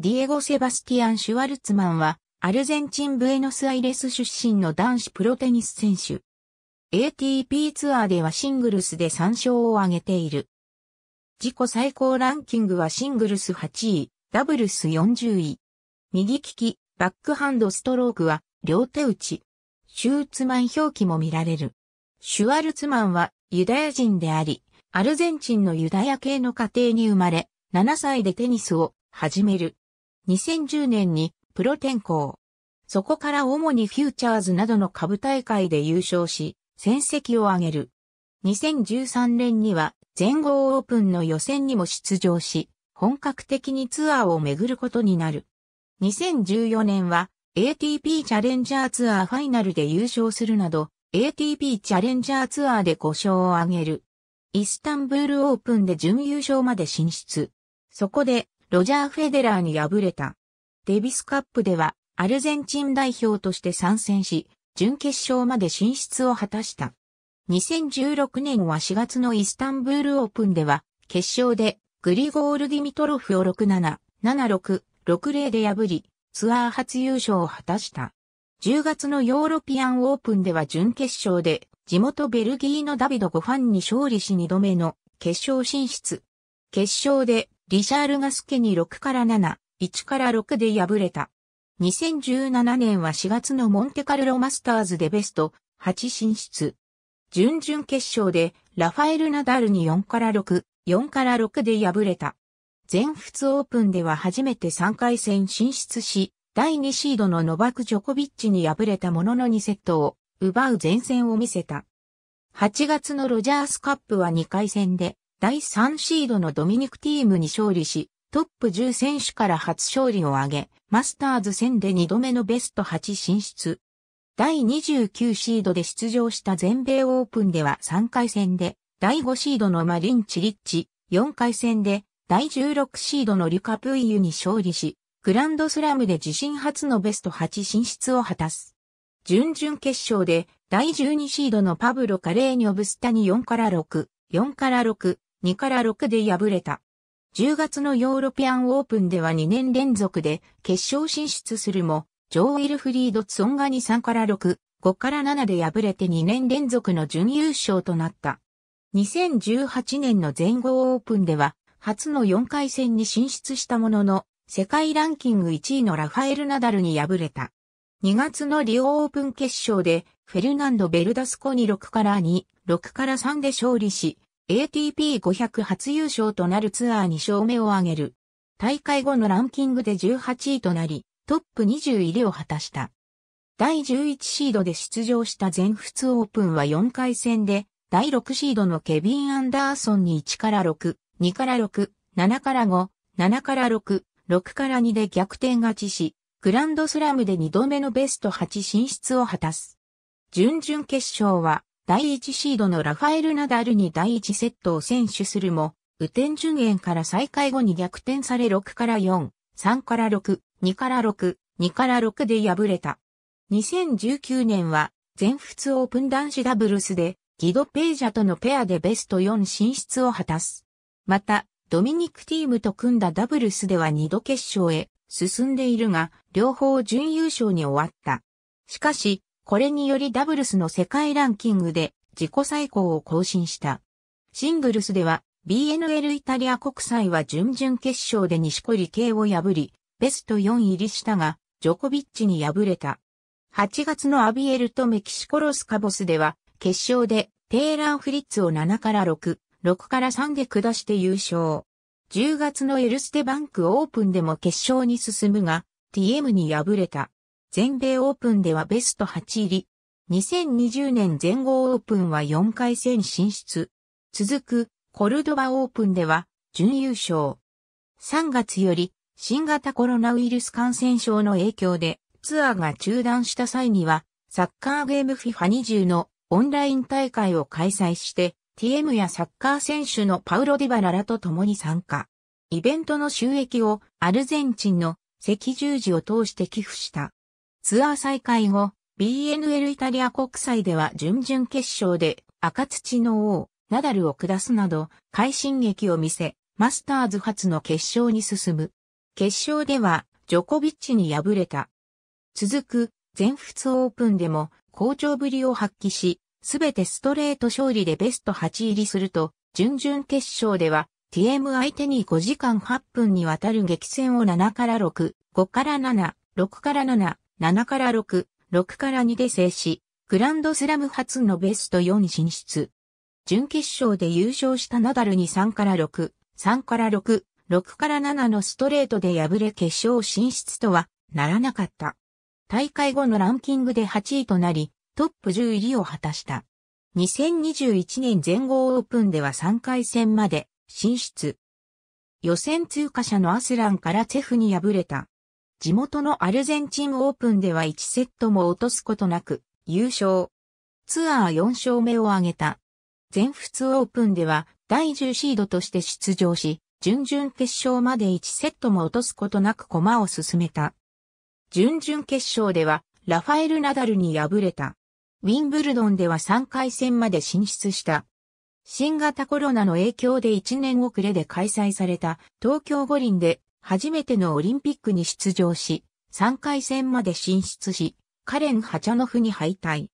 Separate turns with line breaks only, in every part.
ディエゴ・セバスティアン・シュワルツマンは、アルゼンチン・ブエノスアイレス出身の男子プロテニス選手。ATP ツアーではシングルスで3勝を挙げている。自己最高ランキングはシングルス8位、ダブルス40位。右利き、バックハンドストロークは、両手打ち。シューツマン表記も見られる。シュワルツマンは、ユダヤ人であり、アルゼンチンのユダヤ系の家庭に生まれ、7歳でテニスを始める。2010年にプロ転向。そこから主にフューチャーズなどの株大会で優勝し、戦績を上げる。2013年には全豪オープンの予選にも出場し、本格的にツアーを巡ることになる。2014年は ATP チャレンジャーツアーファイナルで優勝するなど、ATP チャレンジャーツアーで5勝を挙げる。イスタンブールオープンで準優勝まで進出。そこでロジャー・フェデラーに敗れた。デビスカップでは、アルゼンチン代表として参戦し、準決勝まで進出を果たした。2016年は4月のイスタンブールオープンでは、決勝でグリゴール・ディミトロフを67、76、60で破り、ツアー初優勝を果たした。10月のヨーロピアンオープンでは準決勝で、地元ベルギーのダビド・ゴファンに勝利し2度目の決勝進出。決勝でリシャール・ガスケに6から7、1から6で敗れた。2017年は4月のモンテカルロマスターズでベスト8進出。準々決勝でラファエル・ナダルに4から6、4から6で敗れた。全仏オープンでは初めて3回戦進出し、第2シードのノバク・ジョコビッチに敗れたものの2セットを奪う前線を見せた。8月のロジャースカップは2回戦で第3シードのドミニクティームに勝利し、トップ10選手から初勝利を挙げ、マスターズ戦で2度目のベスト8進出。第29シードで出場した全米オープンでは3回戦で、第5シードのマリン・チリッチ、4回戦で、第16シードのリュカ・プイユに勝利し、グランドスラムで自身初のベスト8進出を果たす。準々決勝で、第12シードのパブロ・カレーニョブスタに4から6、4から6、2から6で敗れた。10月のヨーロピアンオープンでは2年連続で決勝進出するも、ジョー・ウィルフリード・ツォンガに3から6、5から7で敗れて2年連続の準優勝となった。2018年の全豪オープンでは、初の4回戦に進出したものの、世界ランキング1位のラファエル・ナダルに敗れた。2月のリオオープン決勝で、フェルナンド・ベルダスコに6から2、6から3で勝利し、ATP500 初優勝となるツアー2勝目を挙げる。大会後のランキングで18位となり、トップ20入りを果たした。第11シードで出場した全仏オープンは4回戦で、第6シードのケビン・アンダーソンに1から6、2から6、7から5、7から6、6から2で逆転勝ちし、グランドスラムで2度目のベスト8進出を果たす。準々決勝は、第1シードのラファエル・ナダルに第1セットを選手するも、雨天順延から再開後に逆転され6から4、3から6、2から6、2から6で敗れた。2019年は全仏オープン男子ダブルスでギド・ページャとのペアでベスト4進出を果たす。また、ドミニクティームと組んだダブルスでは2度決勝へ進んでいるが、両方準優勝に終わった。しかし、これによりダブルスの世界ランキングで自己最高を更新した。シングルスでは BNL イタリア国際は準々決勝で西堀圭を破り、ベスト4入りしたが、ジョコビッチに敗れた。8月のアビエルとメキシコロスカボスでは、決勝でテイラー・フリッツを7から6、6から3で下して優勝。10月のエルステバンクオープンでも決勝に進むが、TM に敗れた。全米オープンではベスト8入り。2020年全豪オープンは4回戦進出。続くコルドバオープンでは準優勝。3月より新型コロナウイルス感染症の影響でツアーが中断した際にはサッカーゲームフィファ2 0のオンライン大会を開催して TM やサッカー選手のパウロ・ディバララと共に参加。イベントの収益をアルゼンチンの赤十字を通して寄付した。ツアー再開後、BNL イタリア国際では準々決勝で赤土の王、ナダルを下すなど、快進撃を見せ、マスターズ初の決勝に進む。決勝では、ジョコビッチに敗れた。続く、全仏オープンでも、好調ぶりを発揮し、すべてストレート勝利でベスト8入りすると、準々決勝では、TM 相手に5時間8分にわたる激戦を7から6、5から7、6から7、7から6、6から2で制し、グランドスラム初のベスト4進出。準決勝で優勝したナダルに3から6、3から6、6から7のストレートで敗れ決勝進出とはならなかった。大会後のランキングで8位となり、トップ10入りを果たした。2021年全豪オープンでは3回戦まで進出。予選通過者のアスランからチェフに敗れた。地元のアルゼンチンオープンでは1セットも落とすことなく優勝。ツアー4勝目を挙げた。全仏オープンでは第10シードとして出場し、準々決勝まで1セットも落とすことなく駒を進めた。準々決勝ではラファエル・ナダルに敗れた。ウィンブルドンでは3回戦まで進出した。新型コロナの影響で1年遅れで開催された東京五輪で初めてのオリンピックに出場し、3回戦まで進出し、カレン・ハチャノフに敗退。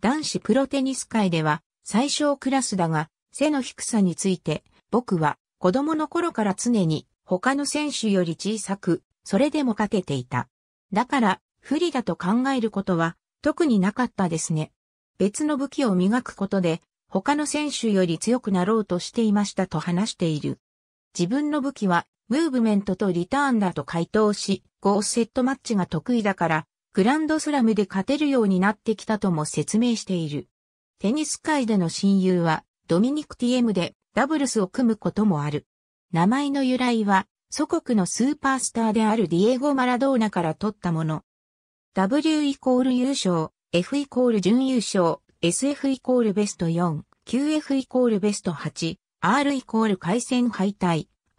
男子プロテニス界では最小クラスだが、背の低さについて、僕は子供の頃から常に他の選手より小さく、それでも勝てていた。だから、不利だと考えることは特になかったですね。別の武器を磨くことで、他の選手より強くなろうとしていましたと話している。自分の武器はムーブメントとリターンだと回答し、5セットマッチが得意だから、グランドスラムで勝てるようになってきたとも説明している。テニス界での親友は、ドミニク TM でダブルスを組むこともある。名前の由来は、祖国のスーパースターであるディエゴ・マラドーナから取ったもの。W イコール優勝、F イコール準優勝、SF イコールベスト4、QF イコールベスト8、R イコール回戦敗退、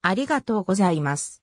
ありがとうございます。